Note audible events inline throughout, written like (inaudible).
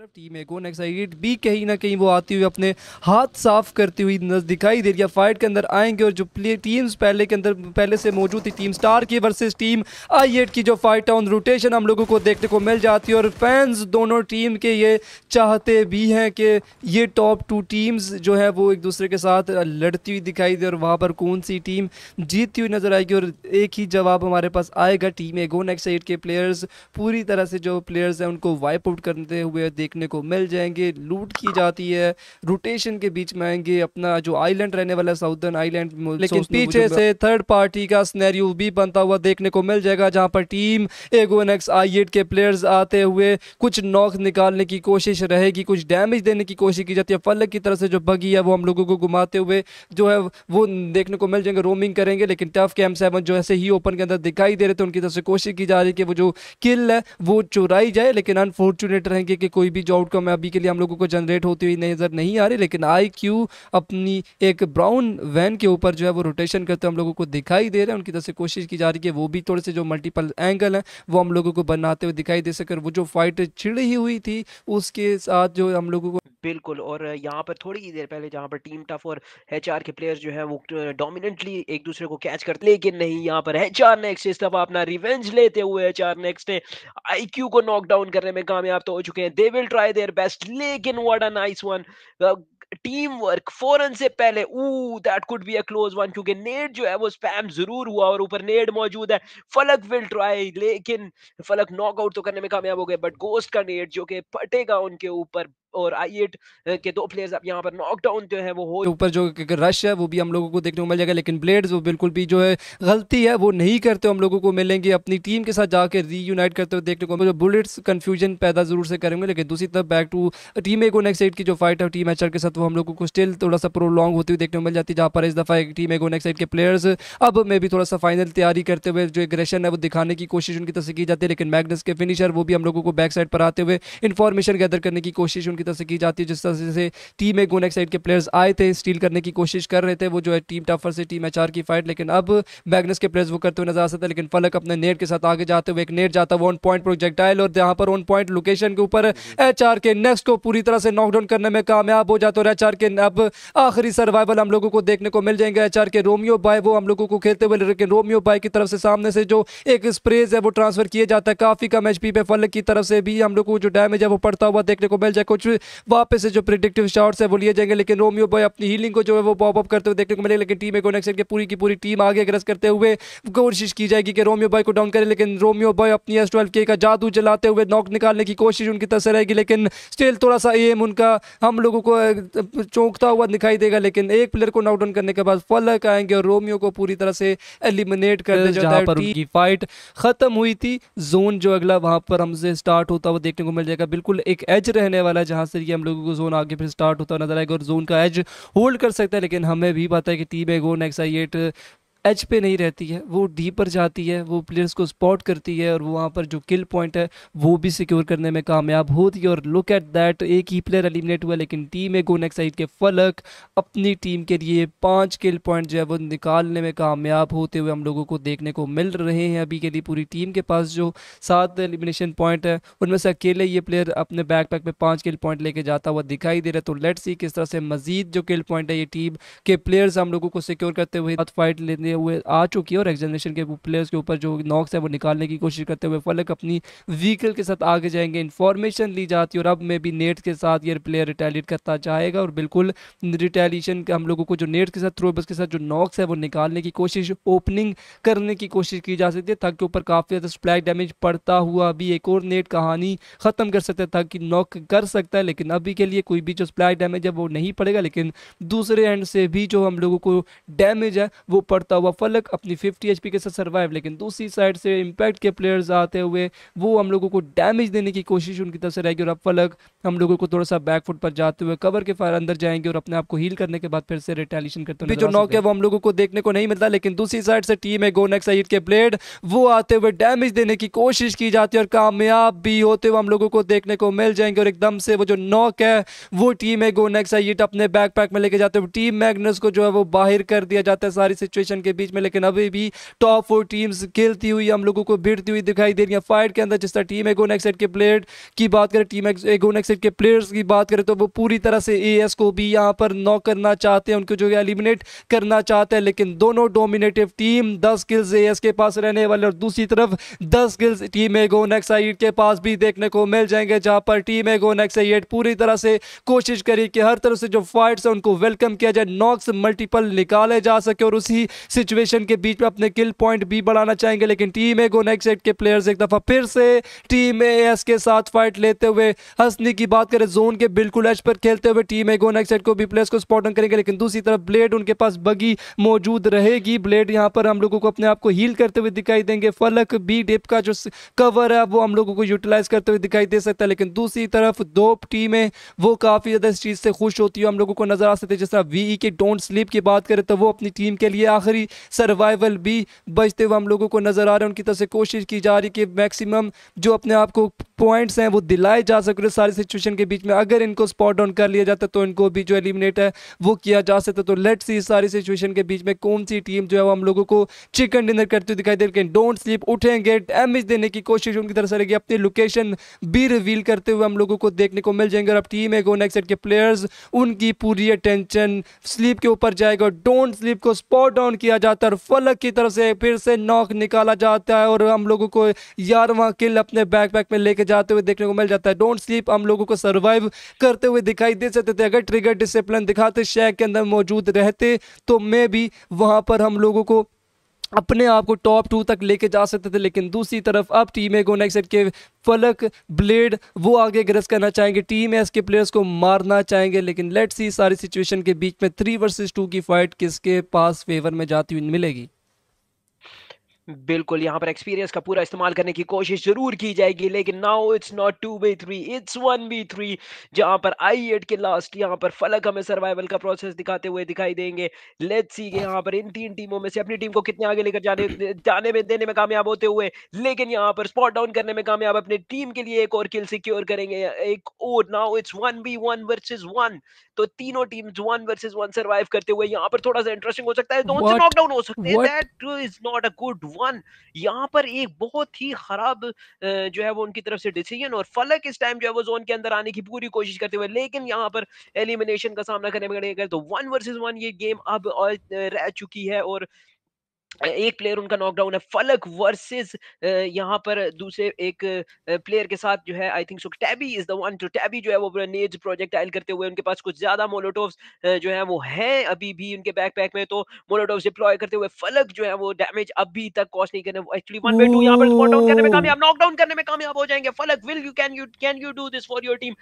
तरफ टीम एक own excited भी कहीं ना कहीं वो आती हुई अपने हाथ साफ करती हुई नज़र दिखाई दे रही है फाइट के अंदर आएंगे और जो प्ले टीम्स पहले के अंदर पहले से मौजूद थी टीम स्टार की वर्सेस टीम आई की जो फाइट ऑन रोटेशन हम लोगों को देखने को मिल जाती है और फैंस दोनों टीम के ये चाहते भी हैं कि ये टॉप टू टीम्स जो है वो एक दूसरे के साथ लड़ती हुई दिखाई दे और वहाँ पर कौन सी टीम जीतती हुई नज़र आएगी और एक ही जवाब हमारे पास आएगा टीम एगोन एक्साइड के प्लेयर्स पूरी तरह से जो प्लेयर्स हैं उनको वाइप आउट करते हुए देख देखने को मिल जाएंगे लूट की जाती है रोटेशन के बीच में आएंगे अपना जो आइलैंड रहने वाला साउदर्न आइलैंड लेकिन पीछे से थर्ड पार्टी का स्नैरियो भी बनता हुआ देखने को मिल जाएगा जहां पर टीम एगोनेक्स एक्स आई के प्लेयर्स आते हुए कुछ नॉक निकालने की कोशिश रहेगी कुछ डैमेज देने की कोशिश की जाती है फलक की तरफ से जो बगी है वो हम लोगों को घुमाते हुए जो है वो देखने को मिल जाएंगे रोमिंग करेंगे लेकिन टफ के एम सेवन जो ऐसे ही ओपन के अंदर दिखाई दे रहे थे उनकी तरफ से कोशिश की जा रही है कि वो जो किल है वो चुराई जाए लेकिन अनफॉर्चुनेट रहेंगे कि कोई भी भी जो आउटकम है अभी के लिए हम लोगों को जनरेट होती हुई नज़र नहीं आ रही लेकिन आई क्यू अपनी एक ब्राउन वैन के ऊपर जो है वो रोटेशन करते हम लोगों को दिखाई दे रहे हैं उनकी तरफ से कोशिश की जा रही है वो भी थोड़े से जो मल्टीपल एंगल हैं वो हम लोगों को बनाते हुए दिखाई दे सकर वो जो फाइट छिड़ी हुई थी उसके साथ जो हम लोगों को बिल्कुल और यहाँ पर थोड़ी ही देर पहले जहाँ पर टीम टफ और एच के प्लेयर जो है वो डोमिनेंटली एक दूसरे को कैच करते लेकिन नहीं यहाँ पर एच आर नेक्स्ट इस दफा अपना रिवेंज लेते हुए एच आर नेक्स्ट ने आई को नॉकडाउन करने में कामयाब तो हो चुके हैं they will try their best लेकिन what a nice one team work फौरन से पहले uh that could be a close one क्योंकि नेड जो है वो स्पैम जरूर हुआ और ऊपर नेड मौजूद है फलक विल ट्राई लेकिन फलक नॉकआउट तो करने में कामयाब हो गए बट गोस्ट का नेड जो कि पटेगा उनके ऊपर और आई एट के दो प्लेयर्स अब यहाँ पर नॉकडाउन जो है वो हो तो ऊपर जो रश है वो भी हम लोगों को देखने को मिल जाएगा लेकिन ब्लेड्स वो बिल्कुल भी जो है गलती है वो नहीं करते हम लोगों को मिलेंगे अपनी टीम के साथ जाकर रीयूनाइट करते हुए देखने को जो बुलेट्स कन्फ्यूजन पैदा जरूर से करेंगे लेकिन दूसरी तरफ बैक टू टीम एगो नेक्स्ट एट की जो फाइट है टीम एच के साथ वो हम लोगों को स्टिल थोड़ा सा प्रोलॉन्ग होती हुई देखने को मिल जाती है जहाँ पर इस दफ़ा एक टीम एगो नेक्स्ट साइड के प्लेयर्स अब मे भी थोड़ा सा फाइनल तैयारी करते हुए जो एग्रेशन है वो दिखाने की कोशिश उनकी तरफ से की जाती है लेकिन मैगनस के फिनिशर वो भी हम लोगों को बैक साइड पर आते हुए इन्फॉर्मेशन गैदर करने की कोशिश उनकी की तरफ से की जाती है जिस तरह से टीम में गोनेक साइड के प्लेयर्स आए थे स्टील करने की कोशिश कर रहे थे वो जो है टीम टफर से टीम एच की फाइट लेकिन अब मैगनस के प्लेयर्स वो करते हुए नजर आ सकते लेकिन फलक अपने नेट के साथ आगे जाते हुए एक नेट जाता वो ऑन पॉइंट प्रोजेक्टाइल और यहाँ पर ऑन पॉइंट लोकेशन के ऊपर एच के नेक्स्ट को पूरी तरह से नॉकडाउन करने में कामयाब हो जाते और एच के अब आखिरी सर्वाइवल हम लोगों को देखने को मिल जाएंगे एच के रोमियो बाय वो हम लोगों को खेलते हुए लेकिन रोमियो बाय की तरफ से सामने से जो एक स्प्रेज है वो ट्रांसफर किया जाता है काफी कम एच पे फलक की तरफ से भी हम लोग को जो डैमेज है वो पड़ता हुआ देखने को मिल जाए कुछ वापस से जो प्रिडिक्टिव शॉट्स है वो लिए जाएंगे लेकिन रोमियो बॉय अपनी हीलिंग को जो है वो पॉप अप करते हुए देखने को मिलेगा लेकिन टीम एक कनेक्शन के पूरी की पूरी टीम आगे अग्रस करते हुए कोशिश की जाएगी कि रोमियो बॉय को डाउन करें लेकिन रोमियो बॉय अपनी एस ट्वेल्व के का जादू चलाते हुए नॉक निकालने की कोशिश उनकी तरफ से रहेगी लेकिन स्टिल थोड़ा सा एम उनका हम लोगों को चौंकता हुआ दिखाई देगा लेकिन एक प्लेयर को नॉकडाउन करने के बाद फलक आएंगे और रोमियो को पूरी तरह से एलिमिनेट कर दिया जाता है फाइट खत्म हुई थी जोन जो अगला वहां पर हमसे स्टार्ट होता हुआ देखने को मिल जाएगा बिल्कुल एक एज रहने वाला जहां यहाँ से ये हम लोगों को जोन आगे फिर स्टार्ट होता नजर आएगा और जोन का एज होल्ड कर सकता है लेकिन हमें भी पता है कि टीम एगोन नेक्सा एट एच पे नहीं रहती है वो डी पर जाती है वो प्लेयर्स को स्पॉट करती है और वहाँ पर जो किल पॉइंट है वो भी सिक्योर करने में कामयाब होती है और लुक एट दैट एक ही प्लेयर एलिमिनेट हुआ लेकिन टीम ए गोनेक साइड के फलक अपनी टीम के लिए पाँच किल पॉइंट जो है वो निकालने में कामयाब होते हुए हम लोगों को देखने को मिल रहे हैं अभी के लिए पूरी टीम के पास जो सात एलिमिनेशन पॉइंट है उनमें से अकेले ये प्लेयर अपने बैक पैक में पाँच किल पॉइंट लेके जाता हुआ दिखाई दे रहा है तो लेट सी किस तरह से मजीद जो किल पॉइंट है ये टीम के प्लेयर्स हम लोगों को सिक्योर करते हुए फाइट लेने लिए हुए आ चुकी है और एग्जामिनेशन के प्लेयर्स के ऊपर जो नॉक्स है वो निकालने की कोशिश करते हुए फलक अपनी व्हीकल के साथ आगे जाएंगे इन्फॉर्मेशन ली जाती है और अब में भी नेट के साथ ये प्लेयर रिटेलिएट करता जाएगा और बिल्कुल रिटेलिएशन हम लोगों को जो नेट के साथ थ्रोबस के साथ जो नॉक्स है वो निकालने की कोशिश ओपनिंग करने की कोशिश की जा सकती है थक के ऊपर काफ़ी ज़्यादा स्प्लैक डैमेज पड़ता हुआ अभी एक और नेट कहानी ख़त्म कर सकता है थक की नॉक कर सकता है लेकिन अभी के लिए कोई भी जो स्प्लैक डैमेज है वो नहीं पड़ेगा लेकिन दूसरे एंड से भी जो हम लोगों को डैमेज है वो पड़ता हुआ फलक अपनी 50 एच के साथ सर्वाइव लेकिन दूसरी साइड से इम्पैक्ट के प्लेयर्स आते हुए वो हम लोगों को डैमेज देने की कोशिश उनकी तरफ से रहेगी और अब फलक हम लोगों को थोड़ा सा बैकफुट पर जाते हुए कवर के फायर अंदर जाएंगे और अपने आप को हील करने के बाद फिर से रिटेलिशन करते हुए जो नॉक है वो हम लोगों को देखने को नहीं मिलता लेकिन दूसरी साइड से टीम है गोनक सईद के प्लेयर वो आते हुए डैमेज देने की कोशिश की जाती है और कामयाब भी होते हुए हम लोगों को देखने को मिल जाएंगे और एकदम से वो जो नॉक है वो टीम है गोनक सईद अपने बैकपैक में लेके जाते हुए टीम मैगनस को जो है वो बाहर कर दिया जाता है सारी सिचुएशन के के बीच में लेकिन अभी भी टॉप फोर टीम्स खेलती हुई हम लोगों को भिड़ती हुई दिखाई दे रही है फाइट के अंदर जिस तरह टीम एगोन एक्सेट के प्लेयर की बात करें टीम एगोन एक्सेट के प्लेयर्स की बात करें तो वो पूरी तरह से ए को भी यहाँ पर नौ करना चाहते हैं उनको जो है एलिमिनेट करना चाहते हैं लेकिन दोनों डोमिनेटिव टीम दस किल्स ए के पास रहने वाले और दूसरी तरफ दस किल्स टीम एगोन एक्साइड के पास भी देखने को मिल जाएंगे जहाँ पर टीम एगोन एक्साइड पूरी तरह से कोशिश करी कि हर तरह से जो फाइट्स हैं उनको वेलकम किया जाए नॉक्स मल्टीपल निकाले जा सके और उसी सिचुएशन के बीच में अपने किल पॉइंट भी बढ़ाना चाहेंगे लेकिन टीम ए गोनेक्सेट के प्लेयर्स एक दफ़ा फिर से टीम ए एस के साथ फाइट लेते हुए हंसने की बात करें जोन के बिल्कुल एच पर खेलते हुए टीम ए गोनेक्सेट को भी प्लेयर्स को स्पॉट ऑन करेंगे लेकिन दूसरी तरफ ब्लेड उनके पास बगी मौजूद रहेगी ब्लेड यहाँ पर हम लोगों को अपने आप को हील करते हुए दिखाई देंगे फलक बी डिप का जो कवर है वो हम लोगों को यूटिलाइज करते हुए दिखाई दे सकता है लेकिन दूसरी तरफ दो टीमें वो काफ़ी ज़्यादा इस चीज़ से खुश होती है हम लोगों को नजर आ सकते हैं जैसा वीई वी डोंट स्लीप की बात करें तो वो अपनी टीम के लिए आखिरी सर्वाइवल भी बचते हुए हम लोगों को नज़र आ रहे हैं उनकी तरफ से कोशिश की जा रही कि मैक्सिमम जो अपने आप को पॉइंट्स हैं वो दिलाए जा सक रहे सारी सिचुएशन के बीच में अगर इनको स्पॉट डाउन कर लिया जाता तो इनको भी जो एलिमिनेट है वो किया जा सकता तो लेट्स सी सारी सिचुएशन के बीच में कौन सी टीम जो है वो हम लोगों को चिकन डिनर करती हुई दिखाई दे लेकिन डोंट स्लीप उठेंगे डैमेज देने की कोशिश उनकी तरफ से रहेगी अपनी लोकेशन भी रिवील करते हुए हम लोगों को देखने को मिल जाएंगे और अब टीम है गोनेक सेट के प्लेयर्स उनकी पूरी अटेंशन स्लीप के ऊपर जाएगा डोंट स्लीप को स्पॉट डाउन किया जाता है और फलक की तरफ से फिर से नॉक निकाला जाता है और हम लोगों को ग्यारहवा किल अपने बैक पैक में लेके जाते हुए देखने को मिल जाता है डोंट स्लीप हम लोगों को सर्वाइव करते हुए दिखाई दे सकते थे अगर ट्रिगर डिसिप्लिन दिखाते शैक के अंदर मौजूद रहते तो मे भी वहाँ पर हम लोगों को अपने आप को टॉप टू तक लेके जा सकते थे लेकिन दूसरी तरफ अब टीम है गोनेक्सेट के फलक ब्लेड वो आगे ग्रस करना चाहेंगे टीम एस के प्लेयर्स को मारना चाहेंगे लेकिन लेट्स सी सारी सिचुएशन के बीच में थ्री वर्सेस टू की फाइट किसके पास फेवर में जाती हुई मिलेगी बिल्कुल यहाँ पर एक्सपीरियंस का पूरा इस्तेमाल करने की कोशिश जरूर की जाएगी लेकिन now it's not two be three it's one be three जहाँ पर आई एट के लास्ट यहाँ पर फलक हमें सर्वाइवल का प्रोसेस दिखाते हुए दिखाई देंगे लेट्स सी यहाँ पर इन तीन टीमों में से अपनी टीम को कितने आगे लेकर जाने जाने में देने में कामयाब होते हुए लेकिन यहाँ पर स्पॉट डाउन करने में कामयाब अपने टीम के लिए एक और किल सिक्योर करेंगे एक और now it's one be one versus one तो तीनों team one versus one survive करते हुए यहाँ पर थोड़ा सा इंटरेस्टिंग हो सकता है दोनों से नॉकडाउन हो सकते हैं that is not a good one यहाँ पर एक बहुत ही खराब जो है वो उनकी तरफ से डिसीजन और फलक इस टाइम जो है वो जोन के अंदर आने की पूरी कोशिश करते हुए लेकिन यहाँ पर एलिमिनेशन का सामना करने में तो वन वर्सेज वन ये गेम अब रह चुकी है और एक प्लेयर उनका नॉकडाउन है फलक वर्सेस यहाँ पर दूसरे एक प्लेयर के साथ जो है I think so Tabby is the one to Tabby जो है वो नेज प्रोजेक्ट आयल करते हुए उनके पास कुछ ज्यादा मोलोटोव जो है वो हैं अभी भी उनके बैकपैक में तो मोलोटोव डिप्लॉय करते हुए फलक जो है वो डैमेज अभी तक कॉस्ट नहीं करने एक्चुअली वन बाय टू यहाँ पर स्पॉट डाउन करने में कामयाब नॉकडाउन करने में कामयाब हो जाएंगे Falak will you can you can you do this for your team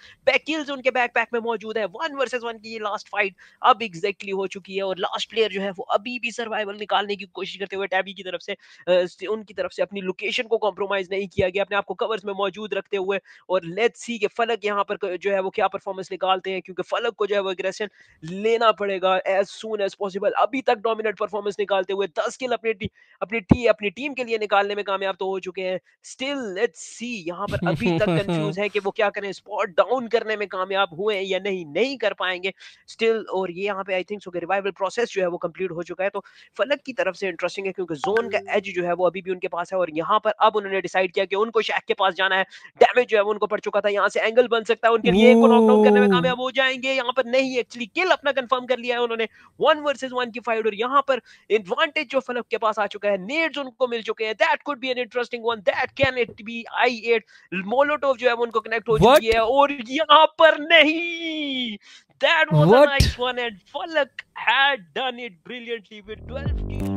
kills उनके बैकपैक में मौजूद है वन वर्सेज वन की लास्ट फाइट अब एग्जैक्टली हो चुकी है और लास्ट प्लेयर जो है वो अभी भी सर्वाइवल निकालने की कोशिश करते हुए टैबी की तरफ से उनकी तरफ से अपनी लोकेशन को कॉम्प्रोमाइज नहीं किया गया अपने आपको कवर्स में मौजूद रखते हुए और लेट सी के फलक यहाँ पर जो है वो क्या परफॉर्मेंस निकालते हैं क्योंकि फलक को जो है वो एग्रेशन लेना पड़ेगा एज सुन एज पॉसिबल अभी तक डोमिनेट परफॉर्मेंस निकालते हुए दस किल अपनी टी, अपनी टी अपनी टीम के लिए निकालने में कामयाब तो हो चुके हैं स्टिल लेट सी यहाँ पर अभी (laughs) तक कंफ्यूज है कि वो क्या करें स्पॉट डाउन करने में कामयाब हुए हैं या नहीं नहीं कर पाएंगे स्टिल और ये यहाँ पे I think so revival process जो है वो कंप्लीट हो चुका है तो फलक की तरफ से इंटरेस्टिंग इंटरेस्टिंग है क्योंकि जोन का एज जो है वो अभी भी उनके पास है और यहाँ पर अब उन्होंने डिसाइड किया कि उनको शेख के पास जाना है डैमेज जो है वो उनको पड़ चुका था यहाँ से एंगल बन सकता है उनके लिए को नॉकडाउन करने में कामयाब हो जाएंगे यहाँ पर नहीं एक्चुअली किल अपना कंफर्म कर लिया है उन्होंने वन वर्सेज वन की फाइट और यहाँ पर एडवांटेज जो फलक के पास आ चुका है नेड्स उनको मिल चुके हैं that could be an interesting one that can it be I eight molotov जो है उनको कनेक्ट हो चुकी है और यहाँ पर नहीं That was What? a nice one, and Falak had done it brilliantly with 12 kills.